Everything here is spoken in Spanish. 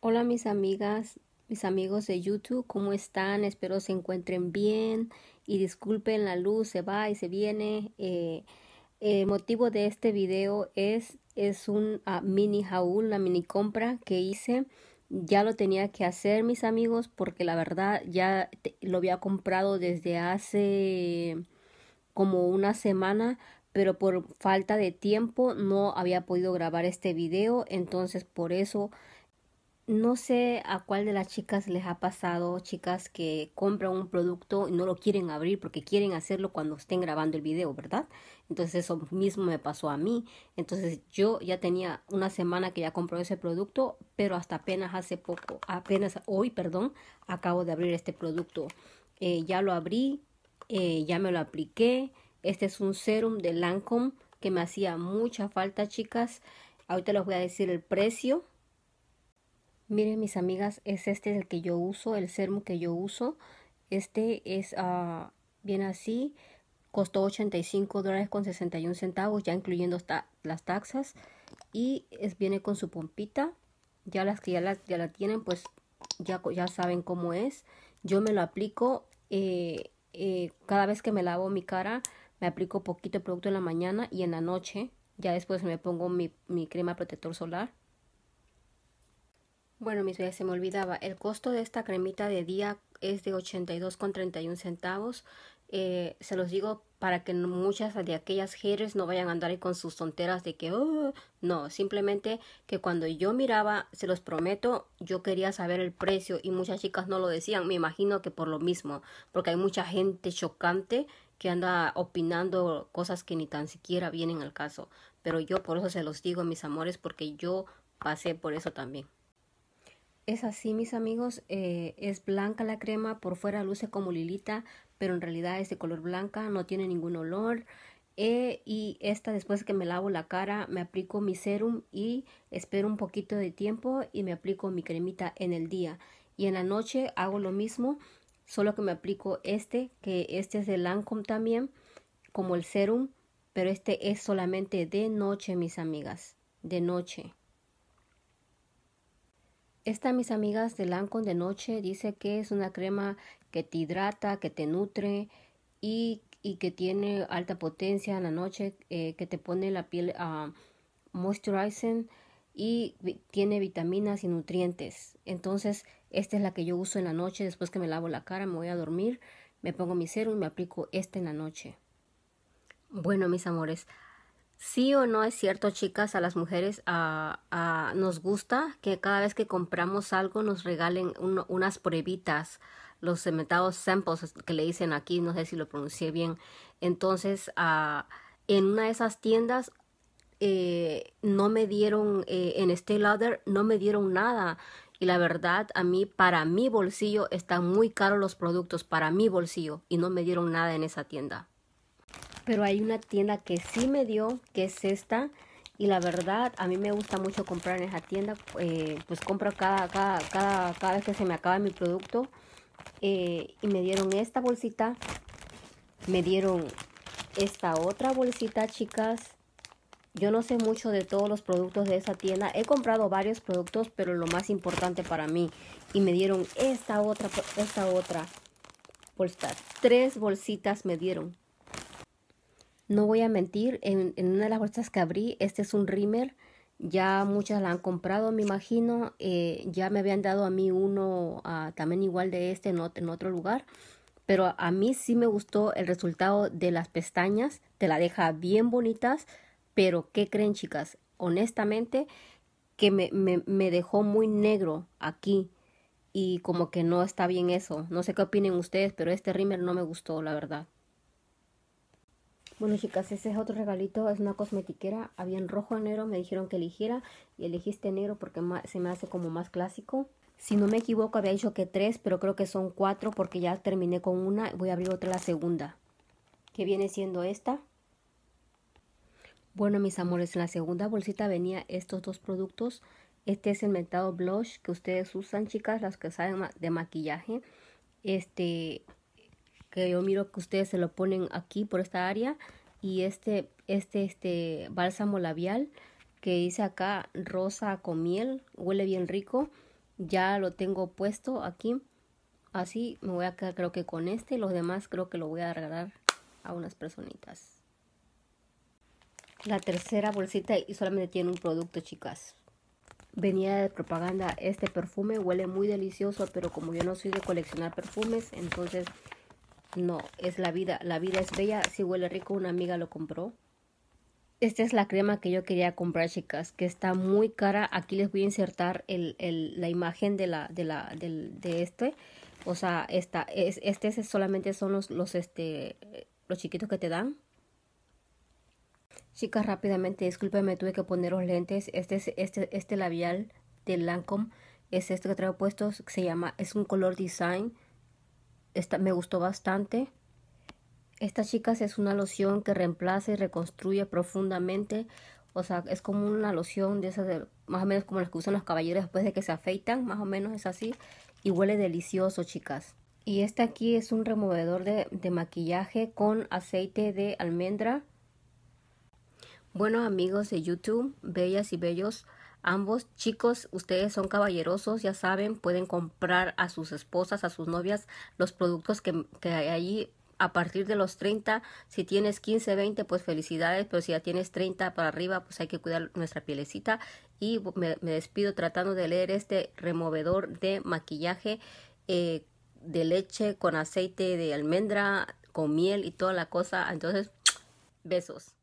Hola mis amigas, mis amigos de YouTube, ¿cómo están? Espero se encuentren bien y disculpen la luz, se va y se viene. el eh, eh, motivo de este video es, es un ah, mini haul, una mini compra que hice. Ya lo tenía que hacer mis amigos porque la verdad ya lo había comprado desde hace como una semana, pero por falta de tiempo no había podido grabar este video, entonces por eso no sé a cuál de las chicas les ha pasado, chicas que compran un producto y no lo quieren abrir porque quieren hacerlo cuando estén grabando el video, ¿verdad? Entonces eso mismo me pasó a mí. Entonces yo ya tenía una semana que ya compró ese producto, pero hasta apenas hace poco, apenas hoy, perdón, acabo de abrir este producto. Eh, ya lo abrí, eh, ya me lo apliqué. Este es un serum de Lancome que me hacía mucha falta, chicas. Ahorita les voy a decir el precio Miren mis amigas, es este el que yo uso, el serum que yo uso. Este es, uh, ah, bien así, costó 85 dólares con 61 centavos, ya incluyendo las taxas. Y es, viene con su pompita. Ya las que ya la, tienen, pues ya, ya saben cómo es. Yo me lo aplico eh, eh, cada vez que me lavo mi cara, me aplico poquito producto en la mañana y en la noche. Ya después me pongo mi crema protector solar bueno, mis se me olvidaba. El costo de esta cremita de día es de 82,31 centavos. Eh, se los digo para que muchas de aquellas haters no vayan a andar ahí con sus tonteras de que oh", no, simplemente que cuando yo miraba, se los prometo, yo quería saber el precio y muchas chicas no lo decían, me imagino que por lo mismo, porque hay mucha gente chocante que anda opinando cosas que ni tan siquiera vienen al caso, pero yo por eso se los digo, mis amores, porque yo pasé por eso también. Es así, mis amigos, eh, es blanca la crema, por fuera luce como lilita, pero en realidad es de color blanca, no tiene ningún olor. Eh, y esta después que me lavo la cara, me aplico mi serum y espero un poquito de tiempo y me aplico mi cremita en el día. Y en la noche hago lo mismo, solo que me aplico este, que este es de Lancome también, como el serum, pero este es solamente de noche, mis amigas, de noche. Esta, mis amigas de Lancome de noche, dice que es una crema que te hidrata, que te nutre y, que tiene alta potencia en la noche, eh, que te pone la piel a ah, moisturizing y tiene vitaminas y nutrientes. Entonces, esta es la que yo uso en la noche. Después que me lavo la cara, me voy a dormir, me pongo mi serum y me aplico esta en la noche. Bueno, mis amores, Sí o no es cierto, chicas, a las mujeres a, nos gusta que cada vez que compramos algo nos regalen unas pruebitas, los cementados samples que le dicen aquí, no sé si lo pronuncié bien. Entonces, ah, en una de esas tiendas eh, no me dieron, eh, en Stay este Lauder no me dieron nada. Y la verdad, a mí, para mi bolsillo, están muy caros los productos, para mi bolsillo, y no me dieron nada en esa tienda. Pero hay una tienda que sí me dio, que es esta. Y la verdad, a mí me gusta mucho comprar en esa tienda. Eh, pues compro cada, cada, vez que se me acaba mi producto. Eh, y me dieron esta bolsita. Me dieron esta otra bolsita, chicas. Yo no sé mucho de todos los productos de esa tienda. He comprado varios productos, pero lo más importante para mí. Y me dieron esta otra, esta otra Tres bolsitas me dieron. No voy a mentir, en, una de las bolsas que abrí, este es un rimer Ya muchas la han comprado, me imagino. Eh, ya me habían dado a mí uno ah, también igual de este en otro, lugar. Pero a, mí sí me gustó el resultado de las pestañas. Te la deja bien bonitas. Pero, ¿qué creen, chicas? Honestamente, que me, dejó muy negro aquí. Y como que no está bien eso. No sé qué opinen ustedes, pero este rimer no me gustó, la verdad. Bueno chicas, ese es otro regalito, es una cosmetiquera, había en rojo o negro, me dijeron que eligiera y elegiste negro porque se me hace como más clásico. Si no me equivoco había dicho que tres, pero creo que son cuatro porque ya terminé con una, voy a abrir otra la segunda, que viene siendo esta. Bueno mis amores, en la segunda bolsita venía estos dos productos, este es el mentado blush que ustedes usan chicas, las que saben de maquillaje, este que yo miro que ustedes se lo ponen aquí por esta área y este este este bálsamo labial que dice acá rosa con miel huele bien rico ya lo tengo puesto aquí así me voy a quedar creo que con este los demás creo que lo voy a regalar a unas personitas la tercera bolsita y solamente tiene un producto chicas venía de propaganda este perfume huele muy delicioso pero como yo no soy de coleccionar perfumes entonces no, es la vida. La vida es bella. Si huele rico, una amiga lo compró. Esta es la crema que yo quería comprar, chicas, que está muy cara. Aquí les voy a insertar la imagen de, la, de, la, de este. O sea, esta, es, este solamente son los, este, los chiquitos que te dan. Chicas, rápidamente, discúlpeme, tuve que poner los lentes. Este es este, este labial de Lancome. Es este que traigo puesto, se llama, es un color design esta me gustó bastante. Esta, chicas es una loción que reemplaza y reconstruye profundamente. O sea, es como una loción de esas, más o menos como las que usan los caballeros después de que se afeitan, más o menos es así. Y huele delicioso, chicas. Y este aquí es un removedor de, de maquillaje con aceite de almendra. Bueno, amigos de YouTube, bellas y bellos, Ambos chicos, ustedes son caballerosos, ya saben, pueden comprar a sus esposas, a sus novias, los productos que, hay allí a partir de los 30, si tienes 15, 20, pues felicidades, pero si ya tienes 30 para arriba, pues hay que cuidar nuestra pielecita. Y me, despido tratando de leer este removedor de maquillaje eh, de leche con aceite de almendra, con miel y toda la cosa. Entonces, besos.